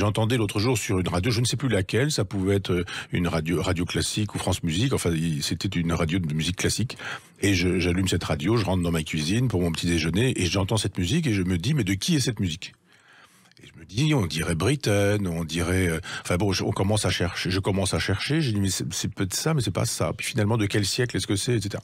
j'entendais l'autre jour sur une radio, je ne sais plus laquelle, ça pouvait être euh, une radio, radio classique ou France Musique, enfin c'était une radio de musique classique. Et j'allume cette radio, je rentre dans ma cuisine pour mon petit déjeuner et j'entends cette musique et je me dis mais de qui est cette musique je me dis, on dirait Britain, on dirait. Euh, enfin bon, je, on commence à chercher. Je commence à chercher. J'ai dit, mais c'est peut-être ça, mais c'est pas ça. Puis finalement, de quel siècle est-ce que c'est, etc.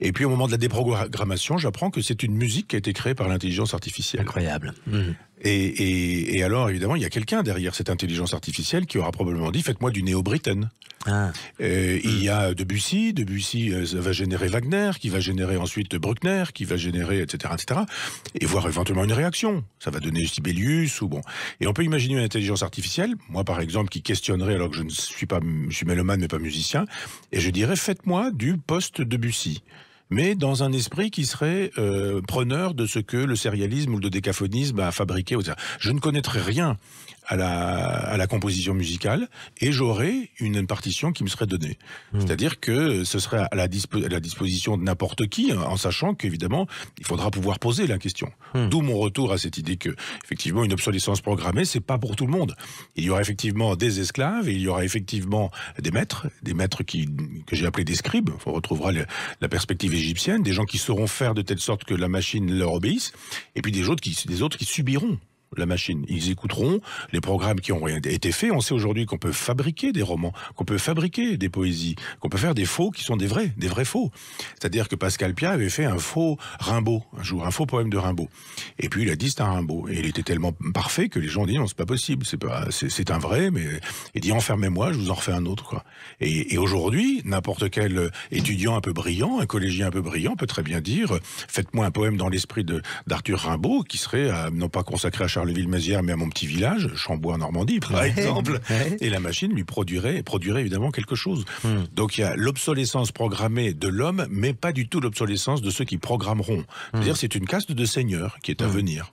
Et puis au moment de la déprogrammation, j'apprends que c'est une musique qui a été créée par l'intelligence artificielle. Incroyable. Mmh. Et, et, alors, évidemment, il y a quelqu'un derrière cette intelligence artificielle qui aura probablement dit, faites-moi du néo-Britain. Ah. Euh, il hmm. y a Debussy, Debussy euh, va générer Wagner, qui va générer ensuite Bruckner, qui va générer etc etc. Et voir éventuellement une réaction. Ça va donner Sibelius ou bon. Et on peut imaginer une intelligence artificielle, moi par exemple, qui questionnerait alors que je ne suis pas, je suis mélomane mais pas musicien, et je dirais faites-moi du post Debussy mais dans un esprit qui serait euh, preneur de ce que le sérialisme ou le décaphonisme a fabriqué. Je ne connaîtrai rien à la, composition musicale et j'aurai une partition qui me serait donnée. Hmm. C'est-à-dire que ce serait à la, disposition de n'importe qui, hein, en sachant qu'évidemment, il faudra pouvoir poser la question. Hmm. D'où mon retour à cette idée que, effectivement, une obsolescence programmée, c'est pas pour tout le monde. Il y aura effectivement des esclaves, et il y aura effectivement des maîtres, des maîtres qui, que j'ai appelés des scribes. On retrouvera la perspective égyptienne, des gens qui sauront faire de telle sorte que la machine leur obéisse, et puis des autres qui, des autres qui subiront la machine. Ils écouteront les programmes qui ont été faits. On sait aujourd'hui qu'on peut fabriquer des romans, qu'on peut fabriquer des poésies, qu'on peut faire des faux qui sont des vrais, des vrais faux. C'est-à-dire que Pascal Pia avait fait un faux Rimbaud un jour, un faux poème de Rimbaud. Et puis il a dit c'est un Rimbaud. Et il était tellement parfait que les gens ont dit non, c'est pas possible, c'est pas, c'est un vrai, mais il dit enfermez-moi, je vous en refais un autre quoi. Et, aujourd'hui, n'importe quel étudiant un peu brillant, un collégien un peu brillant peut très bien dire faites-moi un poème dans l'esprit d'Arthur Rimbaud qui serait non pas consacré à Charles Charleville-Mézières, mais à mon petit village, Chambois en Normandie, par exemple. et la machine lui produirait, produirait évidemment quelque chose. Hmm. Donc il y a l'obsolescence programmée de l'homme, mais pas du tout l'obsolescence de ceux qui programmeront. Hmm. dire c'est une caste de seigneurs qui est à hmm. venir.